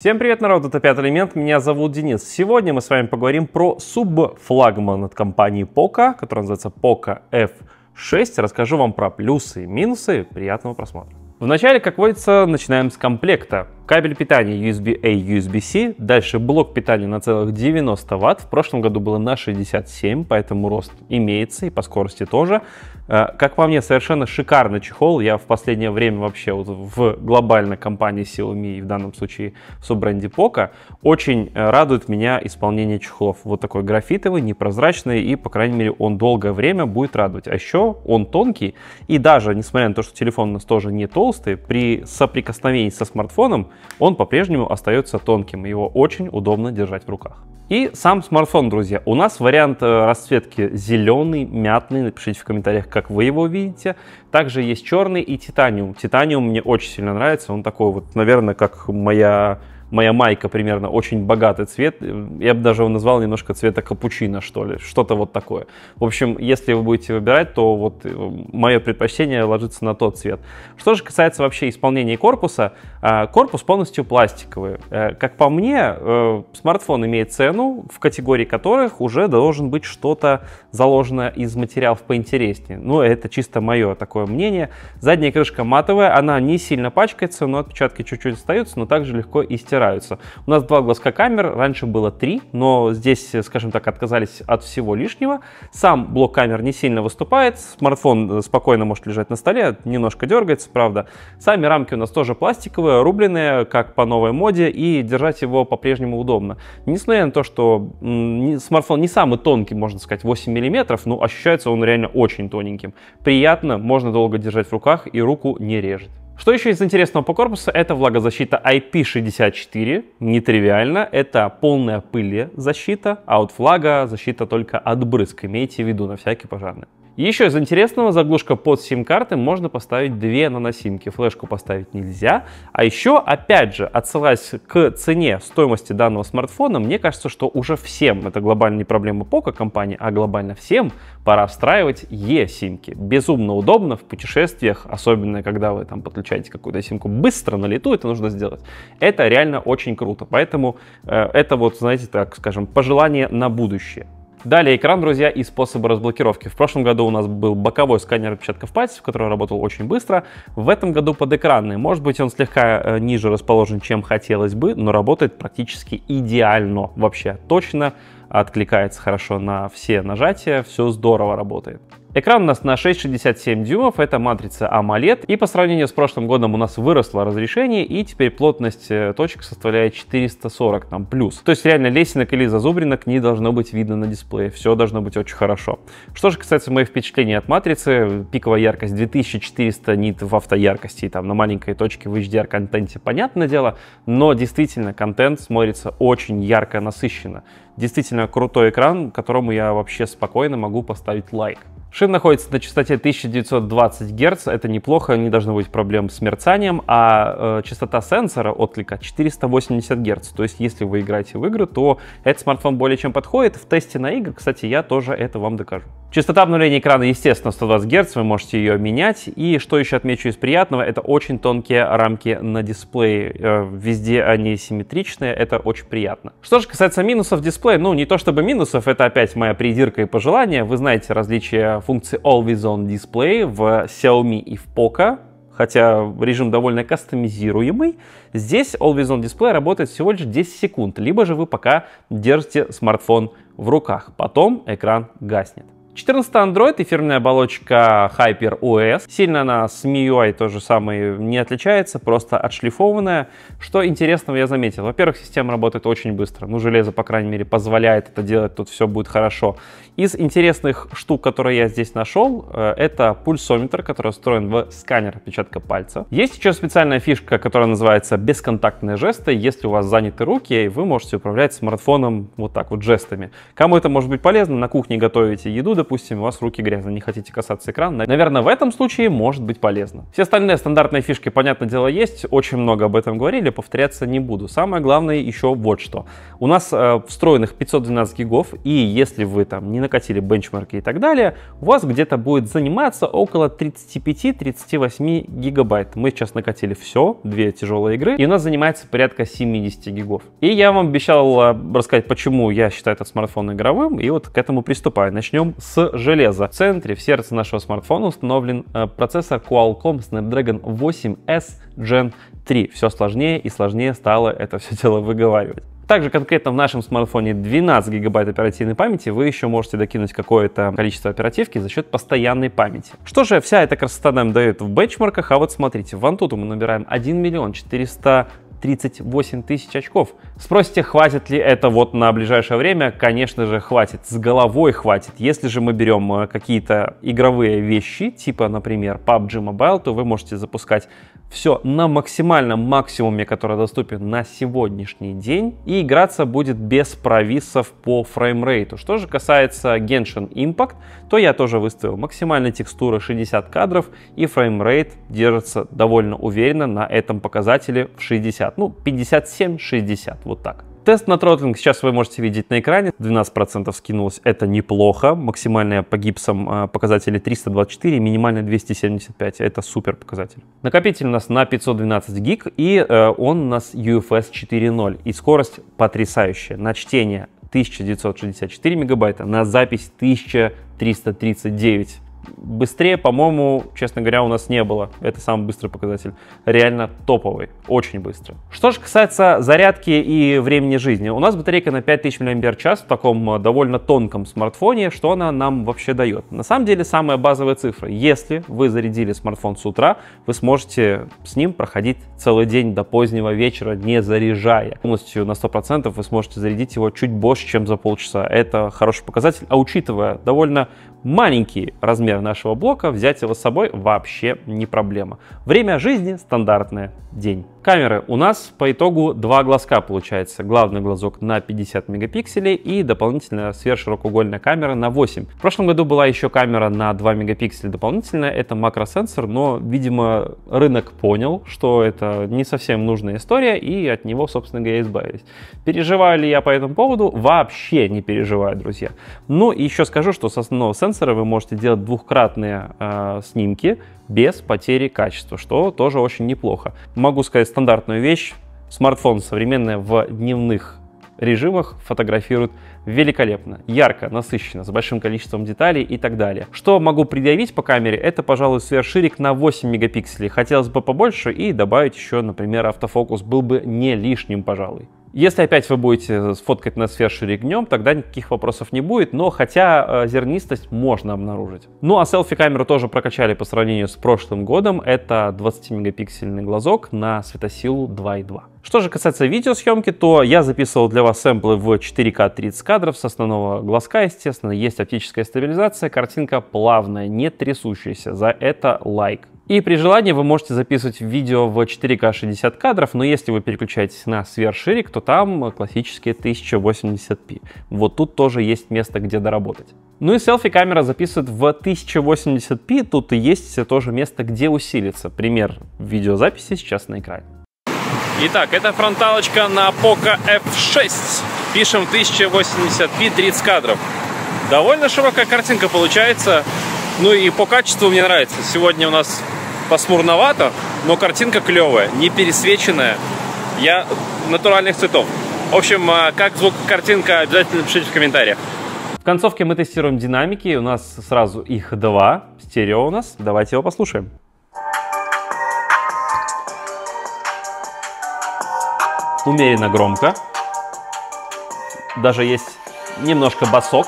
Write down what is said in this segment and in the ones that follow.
Всем привет, народ, это Пятый Элемент, меня зовут Денис. Сегодня мы с вами поговорим про субфлагман от компании Poco, который называется Poco F6. Расскажу вам про плюсы и минусы, приятного просмотра. Вначале, как водится, начинаем с комплекта. Кабель питания USB-A, USB-C, дальше блок питания на целых 90 Вт, в прошлом году было на 67, поэтому рост имеется и по скорости тоже. Э, как по мне, совершенно шикарный чехол, я в последнее время вообще вот в глобальной компании Xiaomi и в данном случае в суббренде Poco очень э, радует меня исполнение чехлов. Вот такой графитовый, непрозрачный и, по крайней мере, он долгое время будет радовать. А еще он тонкий и даже, несмотря на то, что телефон у нас тоже не толстый, при соприкосновении со смартфоном он по-прежнему остается тонким, его очень удобно держать в руках. И сам смартфон, друзья. У нас вариант э, расцветки зеленый, мятный. Напишите в комментариях, как вы его видите. Также есть черный и титаниум. Титаниум мне очень сильно нравится. Он такой вот, наверное, как моя моя майка примерно, очень богатый цвет. Я бы даже его назвал немножко цвета капучино, что ли, что-то вот такое. В общем, если вы будете выбирать, то вот э, мое предпочтение ложится на тот цвет. Что же касается вообще исполнения корпуса, а, корпус полностью пластиковый. Э, как по мне, э, смартфон имеет цену, в категории которых уже должен быть что-то заложено из материалов поинтереснее. Но ну, это чисто мое такое мнение. Задняя крышка матовая, она не сильно пачкается, но отпечатки чуть-чуть остаются, но также легко и стираются стираются. У нас два глазка камер, раньше было три, но здесь, э, скажем так, отказались от всего лишнего. Сам блок камер не сильно выступает, смартфон э, спокойно может лежать на столе, немножко дергается, правда. Сами рамки у нас тоже пластиковые, рубленые, как по новой моде, и держать его по-прежнему удобно. Несмотря на то, что смартфон не самый тонкий, можно сказать, 8 мм, но ощущается он реально очень тоненьким. Приятно, можно долго держать в руках и руку не режет. Что еще из интересного по корпусу? Это влагозащита IP64, нетривиально, это полная пыли защита, а вот флага защита только от брызг, имейте в виду на всякий пожарный. Еще из интересного, заглушка под сим-карты можно поставить две наносимки, флешку поставить нельзя. А еще, опять же, отсылаясь к цене стоимости данного смартфона, мне кажется, что уже всем, это глобально не проблема Poco компании, а глобально всем пора встраивать e-симки. Безумно удобно в путешествиях, особенно когда вы там подключаете какую-то симку быстро на лету, это нужно сделать. Это реально очень круто, поэтому э, это вот, знаете, так скажем, пожелание на будущее. Далее экран, друзья, и способы разблокировки. В прошлом году у нас был боковой сканер отпечатков пальцев, который работал очень быстро. В этом году под экраны. Может быть, он слегка э, ниже расположен, чем хотелось бы, но работает практически идеально вообще. Точно откликается хорошо на все нажатия, все здорово работает. Экран у нас на 6,67 дюймов, это матрица AMOLED, и по сравнению с прошлым годом у нас выросло разрешение, и теперь плотность э, точек составляет 440 там плюс. То есть реально лесенок или зазубринок не должно быть видно на дисплее, все должно быть очень хорошо. Что же касается моих впечатлений от матрицы, пиковая яркость 2400 нит в автояркости, там на маленькой точке в HDR-контенте, понятное дело, но действительно контент смотрится очень ярко, насыщенно. Действительно крутой экран, которому я вообще спокойно могу поставить лайк. Шин находится на частоте 1920 Гц, это неплохо, не должно быть проблем с мерцанием, а э, частота сенсора отклика 480 Гц, то есть если вы играете в игры, то этот смартфон более чем подходит. В тесте на игры, кстати, я тоже это вам докажу. Частота обновления экрана, естественно, 120 Гц, вы можете ее менять. И что еще отмечу из приятного, это очень тонкие рамки на дисплее, э, везде они симметричные, это очень приятно. Что же касается минусов дисплея, ну не то чтобы минусов, это опять моя придирка и пожелание, вы знаете различия функции Always On Display в Xiaomi и в Poco, хотя режим довольно кастомизируемый. Здесь Always On Display работает всего лишь 10 секунд, либо же вы пока держите смартфон в руках, потом экран гаснет. 14 Android и фирменная оболочка HyperOS. Сильно она с MIUI то же самое не отличается, просто отшлифованная. Что интересного я заметил? Во-первых, система работает очень быстро. Ну, железо, по крайней мере, позволяет это делать, тут все будет хорошо. Из интересных штук, которые я здесь нашел, э, это пульсометр, который встроен в сканер отпечатка пальца. Есть еще специальная фишка, которая называется бесконтактные жесты. Если у вас заняты руки, вы можете управлять смартфоном вот так вот жестами. Кому это может быть полезно? На кухне готовите еду, допустим, у вас руки грязные, не хотите касаться экрана, наверное, в этом случае может быть полезно. Все остальные стандартные фишки, понятное дело, есть, очень много об этом говорили, повторяться не буду. Самое главное еще вот что. У нас э, встроенных 512 гигов, и если вы там не накатили бенчмарки и так далее, у вас где-то будет заниматься около 35-38 гигабайт. Мы сейчас накатили все, две тяжелые игры, и у нас занимается порядка 70 гигов. И я вам обещал э, рассказать, почему я считаю этот смартфон игровым, и вот к этому приступаю. Начнем с железа. В центре, в сердце нашего смартфона установлен э, процессор Qualcomm Snapdragon 8S Gen 3. Все сложнее и сложнее стало это все дело выговаривать. Также конкретно в нашем смартфоне 12 гигабайт оперативной памяти вы еще можете докинуть какое-то количество оперативки за счет постоянной памяти. Что же вся эта красота нам дает в бенчмарках? А вот смотрите, в Antutu мы набираем 1 миллион 400 38 тысяч очков. Спросите, хватит ли это вот на ближайшее время? Конечно же, хватит. С головой хватит. Если же мы берем э, какие-то игровые вещи, типа, например, PUBG Mobile, то вы можете запускать все на максимальном максимуме, который доступен на сегодняшний день, и играться будет без провисов по фреймрейту. Что же касается Genshin Impact, то я тоже выставил максимальной текстуры 60 кадров, и фреймрейт держится довольно уверенно на этом показателе в 60 60, ну 57-60, вот так. Тест на тротлинг сейчас вы можете видеть на экране. 12% скинулось, это неплохо. Максимальная по гипсам а, показатели 324, минимальная 275, это супер показатель. Накопитель у нас на 512 гиг, и э, он у нас UFS 4.0. И скорость потрясающая. На чтение 1964 мегабайта, на запись 1339 быстрее, по-моему, честно говоря, у нас не было. Это самый быстрый показатель. Реально топовый. Очень быстро. Что же касается зарядки и времени жизни. У нас батарейка на 5000 мАч в таком э, довольно тонком смартфоне. Что она нам вообще дает? На самом деле, самая базовая цифра. Если вы зарядили смартфон с утра, вы сможете с ним проходить целый день до позднего вечера, не заряжая. Полностью на 100% вы сможете зарядить его чуть больше, чем за полчаса. Это хороший показатель. А учитывая довольно Маленький размер нашего блока, взять его с собой вообще не проблема. Время жизни стандартное, день. Камеры у нас по итогу два глазка получается. Главный глазок на 50 мегапикселей и дополнительная сверхширокоугольная камера на 8. В прошлом году была еще камера на 2 мегапикселя дополнительная, это макросенсор, но, видимо, рынок понял, что это не совсем нужная история и от него, собственно говоря, избавились. Переживаю ли я по этому поводу? Вообще не переживаю, друзья. Ну и еще скажу, что с основного сенсора сенсора вы можете делать двухкратные э, снимки без потери качества, что тоже очень неплохо. Могу сказать стандартную вещь. Смартфон современный в дневных режимах фотографирует великолепно, ярко, насыщенно, с большим количеством деталей и так далее. Что могу предъявить по камере, это, пожалуй, сверхширик на 8 мегапикселей. Хотелось бы побольше и добавить еще, например, автофокус был бы не лишним, пожалуй. Если опять вы будете сфоткать на сфершире гнем, тогда никаких вопросов не будет, но хотя э, зернистость можно обнаружить. Ну а селфи-камеру тоже прокачали по сравнению с прошлым годом. Это 20-мегапиксельный глазок на светосилу 2.2. Что же касается видеосъемки, то я записывал для вас сэмплы в 4К 30 кадров с основного глазка, естественно, есть оптическая стабилизация, картинка плавная, не трясущаяся, за это лайк. И при желании вы можете записывать видео в 4К 60 кадров, но если вы переключаетесь на сверхширик, то там классические 1080p. Вот тут тоже есть место, где доработать. Ну и селфи-камера записывает в 1080p, тут и есть тоже место, где усилиться. Пример видеозаписи сейчас на экране. Итак, это фронталочка на Poco F6. Пишем 1080p 30 кадров. Довольно широкая картинка получается. Ну и по качеству мне нравится. Сегодня у нас посмурновато, но картинка клевая, не пересвеченная. Я натуральных цветов. В общем, а, как звук картинка, обязательно пишите в комментариях. В концовке мы тестируем динамики, у нас сразу их два, стерео у нас, давайте его послушаем. Умеренно громко, даже есть немножко басок.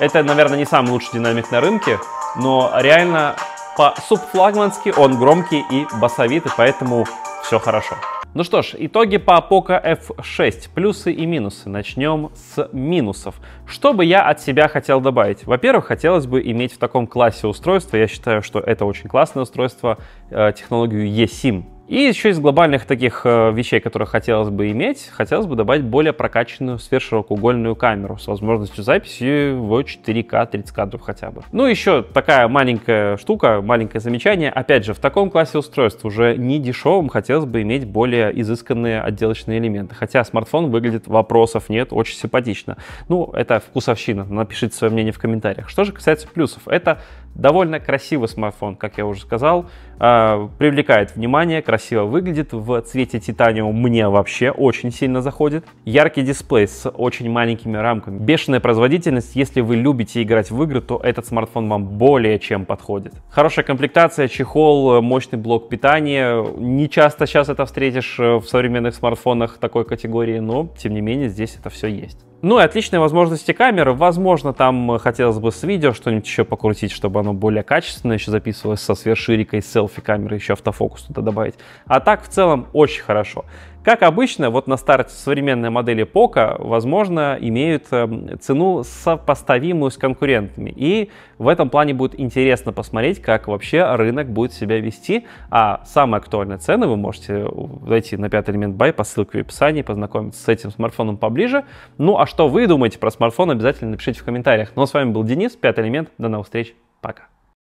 Это, наверное, не самый лучший динамик на рынке, но реально по-субфлагмански он громкий и басовитый, поэтому все хорошо. Ну что ж, итоги по Poco F6, плюсы и минусы. Начнем с минусов. Что бы я от себя хотел добавить? Во-первых, хотелось бы иметь в таком классе устройство. Я считаю, что это очень классное устройство, э, технологию eSIM и еще из глобальных таких э, вещей, которые хотелось бы иметь, хотелось бы добавить более прокачанную сверхширокоугольную камеру с возможностью записи в 4К 30 кадров хотя бы. Ну еще такая маленькая штука, маленькое замечание. Опять же, в таком классе устройств уже не дешевым хотелось бы иметь более изысканные отделочные элементы. Хотя смартфон выглядит, вопросов нет, очень симпатично. Ну, это вкусовщина, напишите свое мнение в комментариях. Что же касается плюсов, это Довольно красивый смартфон, как я уже сказал. А, привлекает внимание, красиво выглядит. В цвете титаниум мне вообще очень сильно заходит. Яркий дисплей с очень маленькими рамками. Бешеная производительность. Если вы любите играть в игры, то этот смартфон вам более чем подходит. Хорошая комплектация, чехол, мощный блок питания. Не часто сейчас это встретишь э, в современных смартфонах такой категории, но тем не менее здесь это все есть. Ну и отличные возможности камеры. Возможно, там э, хотелось бы с видео что-нибудь еще покрутить, чтобы оно более качественно еще записывалось со сверширикой, селфи камеры, еще автофокус туда добавить. А так, в целом, очень хорошо. Как обычно, вот на старте современной модели Poco, возможно, имеют эм, цену сопоставимую с конкурентами. И в этом плане будет интересно посмотреть, как вообще рынок будет себя вести. А самые актуальные цены вы можете зайти на пятый элемент Buy по ссылке в описании, познакомиться с этим смартфоном поближе. Ну а что вы думаете про смартфон, обязательно напишите в комментариях. Ну а с вами был Денис, пятый элемент. До новых встреч. Пока.